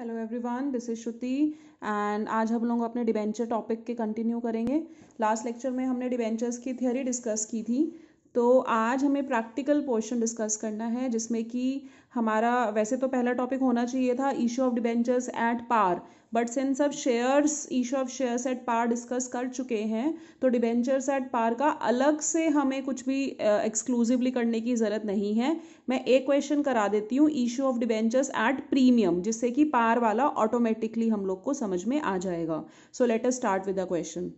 Hello everyone this is Shruti and आज हम लोग अपने डिबेंचर टॉपिक के कंटिन्यू करेंगे लास्ट लेक्चर में हमने डिबेंचर्स की थ्योरी डिस्कस की थी तो आज हमें प्रैक्टिकल पोर्शन डिस्कस करना है जिसमें कि हमारा वैसे तो पहला टॉपिक होना चाहिए था issue of debentures at par but since अब shares issue of shares at par discuss कर चुके हैं तो डिबेंचर्स एट पार का अलग से हमें कुछ भी एक्सक्लूसिवली uh, करने की ज़रूरत नहीं है मैं एक क्वेश्चन करा देती हूँ issue of debentures at premium जिससे कि पार वाला ऑटोमेटिकली हम लोग को समझ में आ जाएगा so let us start with the question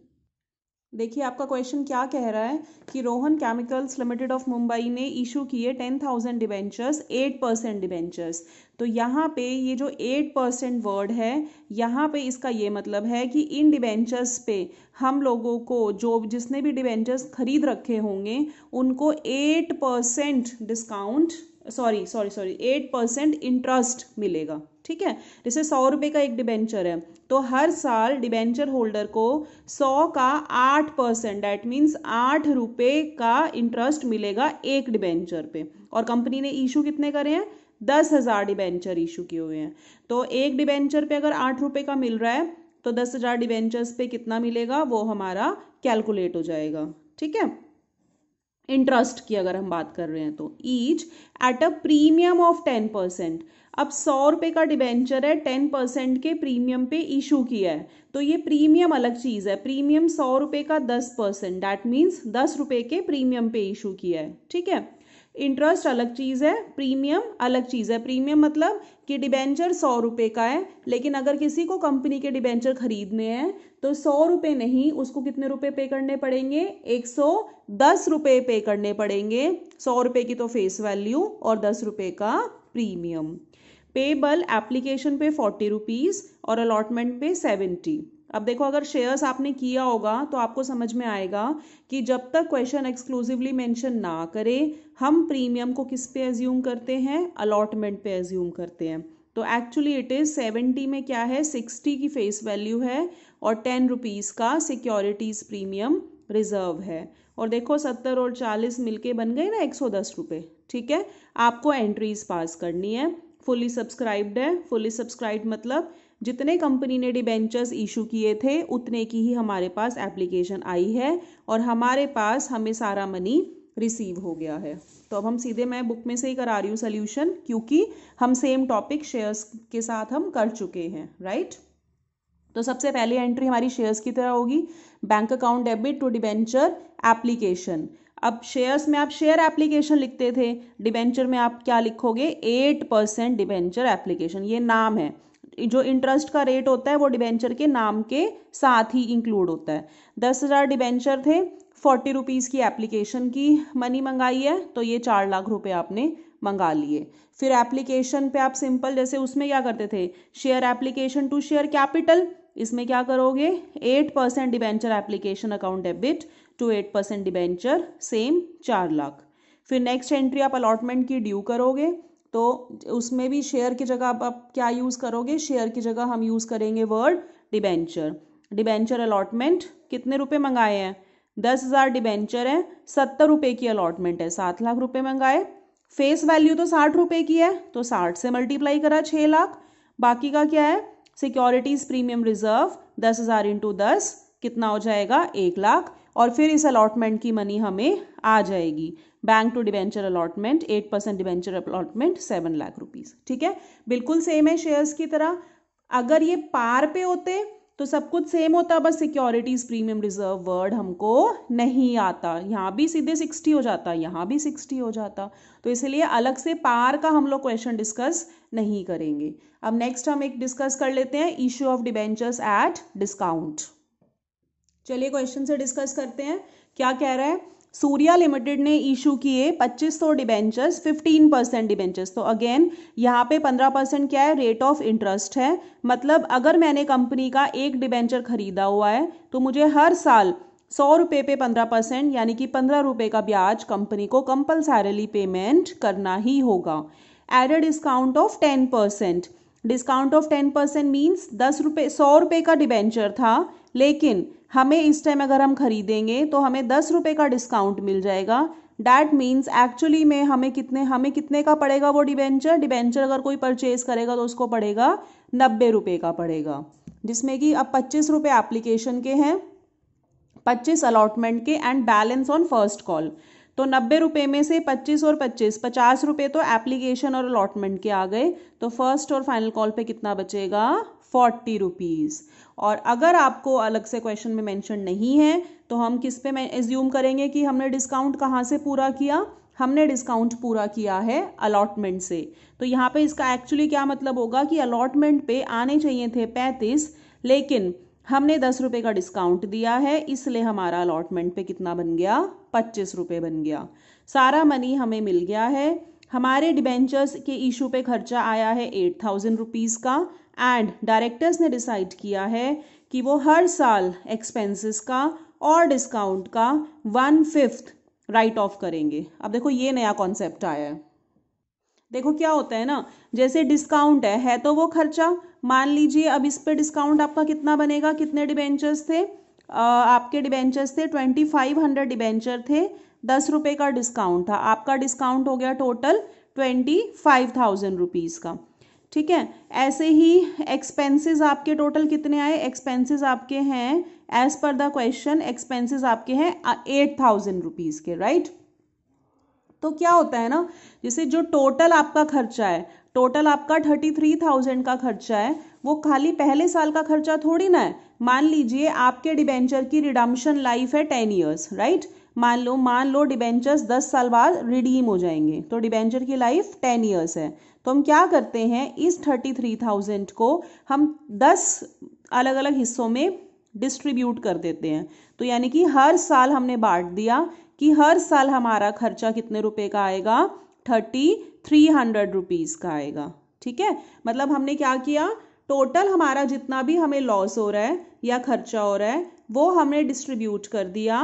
देखिए आपका क्वेश्चन क्या कह रहा है कि Rohan chemicals limited of Mumbai ने इशू किए ten thousand debentures eight percent debentures तो यहाँ पे ये जो एट परसेंट वर्ड है यहाँ पे इसका ये मतलब है कि इन डिबेंचर्स पे हम लोगों को जो जिसने भी डिबेंचर्स खरीद रखे होंगे उनको eight percent discount sorry sorry sorry eight percent interest मिलेगा ठीक है जैसे सौ रुपये का एक डिबेंचर है तो हर साल डिबेंचर होल्डर को सौ का आठ परसेंट डैट मीन्स आठ रुपये का इंटरेस्ट मिलेगा एक डिबेंचर पे और कंपनी ने इशू कितने करे हैं दस हज़ार डिबेंचर इशू किए हुए हैं तो एक डिबेंचर पे अगर आठ रुपये का मिल रहा है तो दस हज़ार डिबेंचर्स पे कितना मिलेगा वो हमारा कैलकुलेट हो जाएगा ठीक है इंटरेस्ट की अगर हम बात कर रहे हैं तो each at a premium of ten percent अब सौ रुपये का डिबेंचर है टेन परसेंट के प्रीमियम पे इशू किया है तो ये प्रीमियम अलग चीज़ है प्रीमियम सौ रुपये का दस परसेंट डैट मीन्स दस रुपये के प्रीमियम पे इशू किया है ठीक है इंटरेस्ट अलग चीज़ है प्रीमियम अलग चीज़ है प्रीमियम मतलब कि डिबेंचर सौ रुपये का है लेकिन अगर किसी को कंपनी के डिबेंचर खरीदने हैं तो सौ रुपये नहीं उसको कितने रुपए पे करने पड़ेंगे एक सौ दस रुपये पे करने पड़ेंगे सौ रुपये की तो फेस वैल्यू और दस रुपये का प्रीमियम पेबल एप्लीकेशन पे फोर्टी रुपीज़ और अलॉटमेंट पे सेवेंटी अब देखो अगर शेयर्स आपने किया होगा तो आपको समझ में आएगा कि जब तक क्वेश्चन एक्सक्लूसिवली मेंशन ना करे हम प्रीमियम को किस पे एज्यूम करते हैं अलॉटमेंट पे एज्यूम करते हैं तो एक्चुअली इट इज़ सेवेंटी में क्या है सिक्सटी की फेस वैल्यू है और टेन रुपीज़ का सिक्योरिटीज़ प्रीमियम रिजर्व है और देखो सत्तर और चालीस मिलके बन गए ना एक सौ दस रुपये ठीक है आपको एंट्रीज पास करनी है फुली सब्सक्राइब्ड है फुली सब्सक्राइब मतलब जितने कंपनी ने डिबेंचर्स इशू किए थे उतने की ही हमारे पास एप्लीकेशन आई है और हमारे पास हमें सारा मनी रिसीव हो गया है तो अब हम सीधे मैं बुक में से ही करा रही हूँ सोल्यूशन क्योंकि हम सेम टॉपिक शेयर्स के साथ हम कर चुके हैं राइट तो सबसे पहले एंट्री हमारी शेयर्स की तरह होगी bank account debit to debenture application अब शेयर्स में आप शेयर एप्लीकेशन लिखते थे डिबेंचर में आप क्या लिखोगे एट परसेंट डिबेंचर एप्लीकेशन ये नाम है जो इंटरेस्ट का रेट होता है वो डिबेंचर के नाम के साथ ही इंक्लूड होता है दस हज़ार डिबेंचर थे फोर्टी रुपीज़ की एप्लीकेशन की मनी मंगाई है तो ये चार लाख रुपए आपने मंगा लिए फिर एप्लीकेशन पे आप सिंपल जैसे उसमें क्या करते थे share application to share capital इसमें क्या करोगे eight percent debenture application account debit to eight percent debenture same चार लाख फिर नेक्स्ट एंट्री आप अलॉटमेंट की ड्यू करोगे तो उसमें भी शेयर की जगह आप, आप क्या यूज़ करोगे शेयर की जगह हम यूज़ करेंगे वर्ड डिबेंचर डिबेंचर अलॉटमेंट कितने रुपए मंगाए हैं दस हज़ार डिबेंचर है सत्तर रुपये की अलॉटमेंट है सात लाख रुपए मंगाए फेस वैल्यू तो साठ रुपये की है तो साठ से मल्टीप्लाई करा छः लाख बाकी का क्या है सिक्योरिटीज़ प्रीमियम रिजर्व दस हज़ार इंटू दस कितना हो जाएगा एक लाख और फिर इस अलॉटमेंट की मनी हमें आ जाएगी bank to debenture allotment eight percent debenture allotment seven lakh rupees ठीक है बिल्कुल सेम है शेयर्स की तरह अगर ये पार पे होते तो सब कुछ सेम होता बस सिक्योरिटीज प्रीमियम रिजर्व वर्ड हमको नहीं आता यहाँ भी सीधे सिक्सटी हो जाता यहाँ भी सिक्सटी हो जाता तो इसलिए अलग से पार का हम लोग क्वेश्चन डिस्कस नहीं करेंगे अब नेक्स्ट हम एक डिस्कस कर लेते हैं issue of debentures at discount चलिए क्वेश्चन से डिस्कस करते हैं क्या कह रहा है सूर्या लिमिटेड ने इशू किए 2500 डिबेंचर्स 15 परसेंट डिबेंचर्स तो अगेन यहाँ पे 15 परसेंट क्या है रेट ऑफ इंटरेस्ट है मतलब अगर मैंने कंपनी का एक डिबेंचर खरीदा हुआ है तो मुझे हर साल सौ रुपये पे पंद्रह परसेंट यानी कि पंद्रह रुपये का ब्याज कंपनी को कंपलसरली पेमेंट करना ही होगा added discount of ten percent discount of ten percent means दस रुपये सौ रुपये का डिबेंचर था लेकिन हमें इस टाइम अगर हम खरीदेंगे तो हमें दस रुपये का डिस्काउंट मिल जाएगा डैट मीन्स एक्चुअली में हमें कितने हमें कितने का पड़ेगा वो डिबेंचर डिबेंचर अगर कोई परचेज करेगा तो उसको पड़ेगा नब्बे रुपये का पड़ेगा जिसमें कि अब पच्चीस रुपये एप्लीकेशन के हैं पच्चीस अलॉटमेंट के and balance on first call तो नब्बे रुपये में से पच्चीस और पच्चीस पचास रुपये तो एप्लीकेशन और अलॉटमेंट के आ गए तो फर्स्ट और फाइनल कॉल पे कितना बचेगा फोर्टी रुपीज़ और अगर आपको अलग से क्वेश्चन में मेंशन नहीं है तो हम किस पे मैं एज्यूम करेंगे कि हमने डिस्काउंट कहाँ से पूरा किया हमने डिस्काउंट पूरा किया है अलॉटमेंट से तो यहाँ पे इसका एक्चुअली क्या मतलब होगा कि अलॉटमेंट पे आने चाहिए थे पैंतीस लेकिन हमने दस रुपये का डिस्काउंट दिया है इसलिए हमारा अलॉटमेंट पे कितना बन गया पच्चीस रुपये बन गया सारा मनी हमें मिल गया है हमारे डिबेंचर्स के इशू पे खर्चा आया है एट थाउजेंड रुपीज़ का एंड डायरेक्टर्स ने डिसाइड किया है कि वो हर साल एक्सपेंसेस का और डिस्काउंट का वन फिफ्थ राइट ऑफ करेंगे अब देखो ये नया कॉन्सेप्ट आया है देखो क्या होता है ना जैसे डिस्काउंट है है तो वो खर्चा मान लीजिए अब इस पर डिस्काउंट आपका कितना बनेगा कितने डिबेंचर्स थे आ, आपके डिबेंचर्स थे ट्वेंटी फाइव हंड्रेड डिबेंचर थे दस रुपये का डिस्काउंट था आपका डिस्काउंट हो गया total twenty five thousand rupees का ठीक है ऐसे ही एक्सपेंसेस आपके टोटल कितने आए एक्सपेंसेस आपके हैं as per the question expenses आपके हैं एट थाउजेंड रुपीज़ के राइट right? तो क्या होता है ना जैसे जो टोटल आपका खर्चा है टोटल आपका थर्टी थ्री थाउजेंड का खर्चा है वो खाली पहले साल का खर्चा थोड़ी ना है मान लीजिए आपके डिबेंचर की रिडम्शन लाइफ है टेन ईयर्स राइट मान लो मान लो डिबेंचर्स दस साल बाद रिडीम हो जाएंगे तो डिबेंचर की लाइफ टेन ईयर्स है तो हम क्या करते हैं इस थर्टी थ्री थाउजेंड को हम दस अलग अलग हिस्सों में डिस्ट्रीब्यूट कर देते हैं तो यानी कि हर साल हमने बांट दिया कि हर साल हमारा खर्चा कितने रुपए का आएगा थर्टी थ्री हंड्रेड रुपीज़ का आएगा ठीक है मतलब हमने क्या किया टोटल हमारा जितना भी हमें लॉस हो रहा है या खर्चा हो रहा है वो हमने डिस्ट्रीब्यूट कर दिया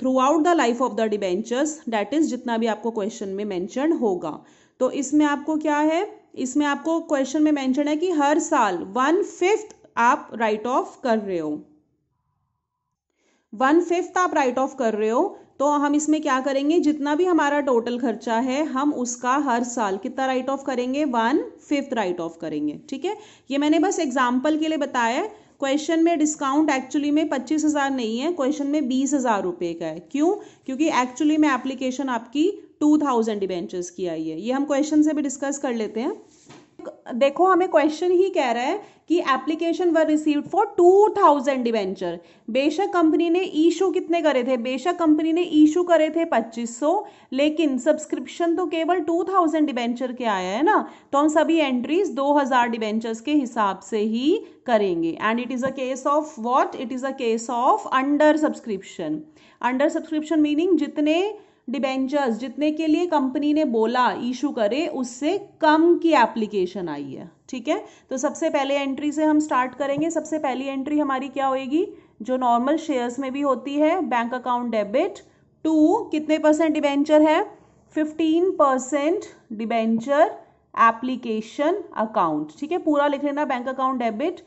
throughout the life of the debentures that is जितना भी आपको क्वेश्चन में मैंशन होगा तो इसमें आपको क्या है इसमें आपको क्वेश्चन में मैंशन है कि हर साल वन फिफ्थ आप राइट ऑफ कर रहे हो वन फिफ्थ आप राइट ऑफ कर रहे हो तो हम इसमें क्या करेंगे जितना भी हमारा टोटल खर्चा है हम उसका हर साल कितना राइट ऑफ करेंगे वन फिफ्थ राइट ऑफ करेंगे ठीक है ये मैंने बस एग्जाम्पल के लिए बताया क्वेश्चन में डिस्काउंट एक्चुअली में पच्चीस हज़ार नहीं है क्वेश्चन में बीस हज़ार रुपये का है क्यों क्योंकि एक्चुअली में एप्लीकेशन आपकी टू थाउजेंड डिबेंचर्स की आई है ये हम क्वेश्चन से भी डिस्कस कर लेते हैं देखो हमें क्वेश्चन ही कह रहा है कि application were received for two thousand debenture बेशक कंपनी ने इशू कितने करे थे बेशक कंपनी ने इशू करे थे पच्चीस सौ लेकिन सब्सक्रिप्शन तो केवल टू थाउजेंड डिवेंचर के आया है ना तो हम सभी एंट्रीज दो हजार डिवेंचर्स के हिसाब से ही करेंगे and it is a case of what it is a case of under subscription under subscription meaning जितने डिबेंचर्स जितने के लिए कंपनी ने बोला इशू करे उससे कम की एप्लीकेशन आई है ठीक है तो सबसे पहले एंट्री से हम स्टार्ट करेंगे सबसे पहली एंट्री हमारी क्या होएगी जो नॉर्मल शेयर्स में भी होती है बैंक अकाउंट डेबिट टू कितने परसेंट डिबेंचर है fifteen percent debenture application account ठीक है पूरा लिख लेना बैंक अकाउंट डेबिट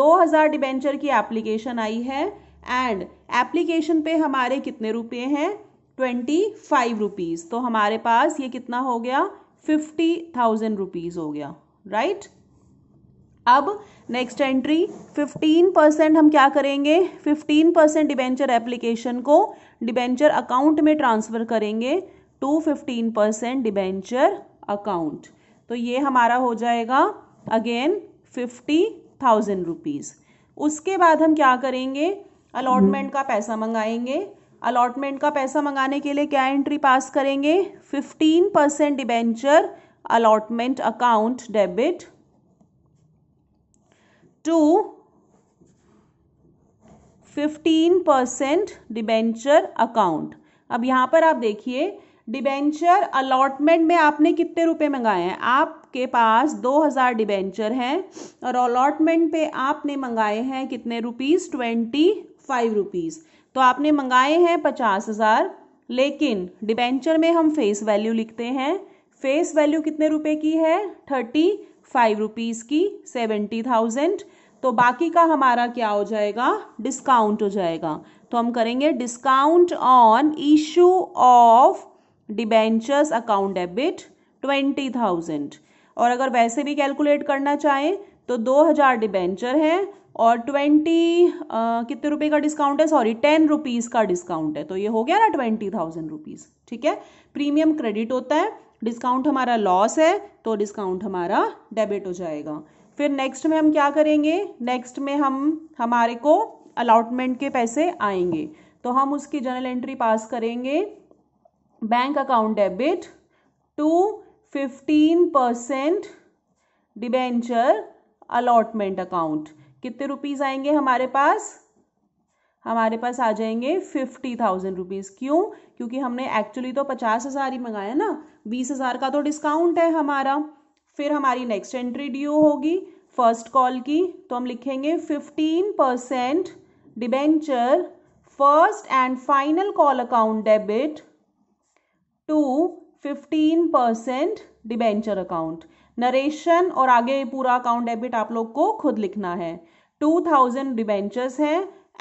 दो हज़ार डिबेंचर की एप्लीकेशन आई है एंड एप्लीकेशन पे हमारे कितने रुपए हैं ट्वेंटी फाइव रुपीज़ तो हमारे पास ये कितना हो गया फिफ्टी थाउजेंड रुपीज़ हो गया राइट right? अब नेक्स्ट एंट्री फिफ्टीन परसेंट हम क्या करेंगे फिफ्टीन परसेंट डिबेंचर एप्लीकेशन को डिबेंचर अकाउंट में ट्रांसफ़र करेंगे to fifteen percent debenture account तो ये हमारा हो जाएगा अगेन फिफ्टी थाउजेंड रुपीज़ उसके बाद हम क्या करेंगे अलॉटमेंट का पैसा मंगाएंगे अलॉटमेंट का पैसा मंगाने के लिए क्या एंट्री पास करेंगे fifteen percent debenture allotment account debit to fifteen percent debenture account अब यहां पर आप देखिए डिबेंचर अलॉटमेंट में आपने कितने रुपए मंगाए हैं आपके पास 2000 डिबेंचर हैं और अलॉटमेंट पे आपने मंगाए हैं कितने रुपीज ट्वेंटी फाइव रुपीज़ तो आपने मंगाए हैं पचास हज़ार लेकिन डिबेंचर में हम फेस वैल्यू लिखते हैं फेस वैल्यू कितने रुपए की है थर्टी फाइव रुपीज़ की सेवेंटी थाउजेंड तो बाकी का हमारा क्या हो जाएगा डिस्काउंट हो जाएगा तो हम करेंगे discount on issue of debentures account debit twenty thousand और अगर वैसे भी कैलकुलेट करना चाहें तो दो हज़ार डिबेंचर हैं और ट्वेंटी कितने रुपए का डिस्काउंट है सॉरी टेन रुपीज़ का डिस्काउंट है तो ये हो गया ना ट्वेंटी थाउजेंड रुपीज़ ठीक है प्रीमियम क्रेडिट होता है डिस्काउंट हमारा लॉस है तो डिस्काउंट हमारा डेबिट हो जाएगा फिर नेक्स्ट में हम क्या करेंगे नेक्स्ट में हम हमारे को अलाटमेंट के पैसे आएंगे तो हम उसकी जनरल एंट्री पास करेंगे bank account debit to fifteen percent debenture allotment account कितने रुपीज़ आएंगे हमारे पास हमारे पास आ जाएंगे फिफ्टी थाउजेंड रुपीज़ क्यों क्योंकि हमने एक्चुअली तो पचास हज़ार ही मंगाया ना बीस हज़ार का तो डिस्काउंट है हमारा फिर हमारी नेक्स्ट एंट्री ड्यू होगी फर्स्ट कॉल की तो हम लिखेंगे fifteen percent debenture first and final call account debit to fifteen percent debenture account narration और आगे पूरा अकाउंट डेबिट आप लोग को खुद लिखना है टू थाउजेंड डिबेंचर्स है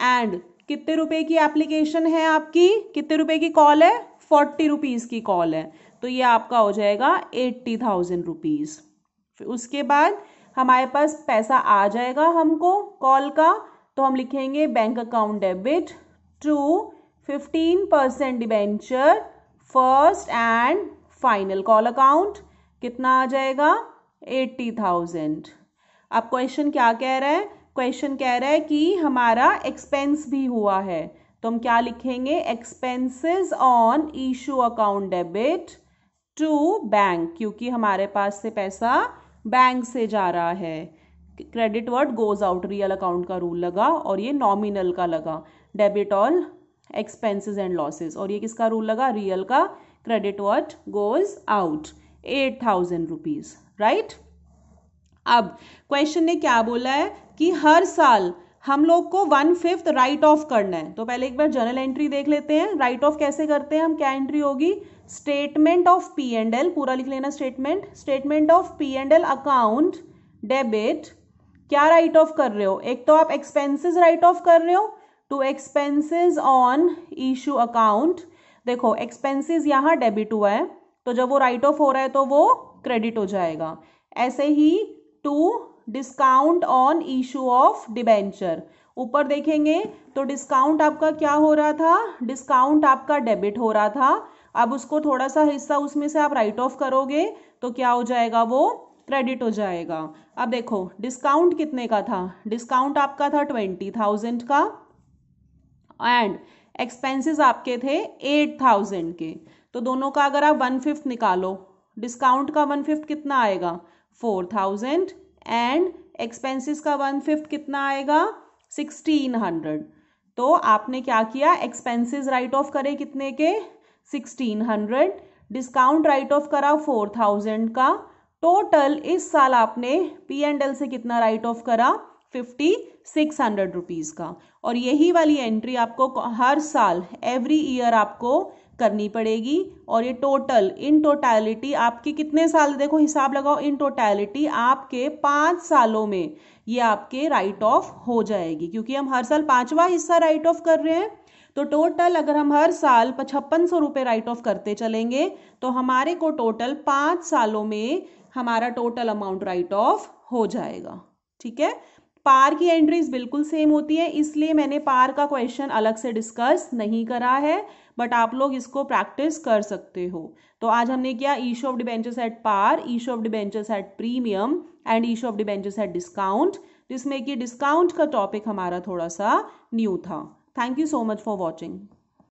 एंड कितने रुपए की एप्लीकेशन है आपकी कितने रुपए की कॉल है फोर्टी रुपीज की कॉल है तो ये आपका हो जाएगा एट्टी थाउजेंड रुपीज उसके बाद हमारे पास पैसा आ जाएगा हमको कॉल का तो हम लिखेंगे bank account debit to fifteen percent debenture first and final call account कितना आ जाएगा एट्टी थाउजेंड अब क्वेश्चन क्या कह रहा है क्वेश्चन कह रहा है कि हमारा एक्सपेंस भी हुआ है तो हम क्या लिखेंगे expenses on issue account debit to bank क्योंकि हमारे पास से पैसा बैंक से जा रहा है credit what goes out real account का रूल लगा और ये नॉमिनल का लगा debit all expenses and losses और ये किसका रूल लगा रियल का credit what goes out eight thousand rupees right अब क्वेश्चन ने क्या बोला है कि हर साल हम लोग को वन फिफ्थ राइट ऑफ करना है तो पहले एक बार जर्नल एंट्री देख लेते हैं राइट ऑफ कैसे करते हैं हम क्या एंट्री होगी statement of P and L पूरा लिख लेना statement statement of P and L account debit क्या राइट ऑफ कर रहे हो एक तो आप एक्सपेंसेस राइट ऑफ कर रहे हो to expenses on issue account देखो एक्सपेंसेस यहाँ डेबिट हुआ है तो जब वो राइट ऑफ हो रहा है तो वो क्रेडिट हो जाएगा ऐसे ही to discount on issue of debenture ऊपर देखेंगे तो डिस्काउंट आपका क्या हो रहा था डिस्काउंट आपका डेबिट हो रहा था अब उसको थोड़ा सा हिस्सा उसमें से आप राइट ऑफ करोगे तो क्या हो जाएगा वो क्रेडिट हो जाएगा अब देखो डिस्काउंट कितने का था डिस्काउंट आपका था ट्वेंटी थाउजेंड का एंड एक्सपेंसेस आपके थे एट थाउजेंड के तो दोनों का अगर आप वन फिफ्थ निकालो डिस्काउंट का वन फिफ्थ कितना आएगा फोर थाउजेंड एंड एक्सपेंसेस का वन फिफ्थ कितना आएगा सिक्सटीन हंड्रेड तो आपने क्या किया एक्सपेंसेस राइट ऑफ करे कितने के sixteen hundred discount write off करा फोर थाउजेंड का टोटल इस साल आपने पी एंड एल से कितना राइट ऑफ करा फिफ्टी सिक्स हंड्रेड रुपीज़ का और यही वाली एंट्री आपको हर साल एवरी ईयर आपको करनी पड़ेगी और ये टोटल इन टोटैलिटी आपके कितने साल देखो हिसाब लगाओ इन टोटैलिटी आपके पाँच सालों में ये आपके राइट ऑफ हो जाएगी क्योंकि हम हर साल पांचवा हिस्सा राइट ऑफ कर रहे हैं तो टोटल अगर हम हर साल पचपन सौ रुपये राइट ऑफ करते चलेंगे तो हमारे को टोटल पाँच सालों में हमारा टोटल अमाउंट राइट ऑफ हो जाएगा ठीक है पार की एंट्रीज बिल्कुल सेम होती है इसलिए मैंने पार का क्वेश्चन अलग से डिस्कस नहीं करा है बट आप लोग इसको प्रैक्टिस कर सकते हो तो आज हमने किया issue of debentures at par issue of debentures at premium and issue of debentures at discount जिसमें कि डिस्काउंट का टॉपिक हमारा थोड़ा सा न्यू था thank you so much for watching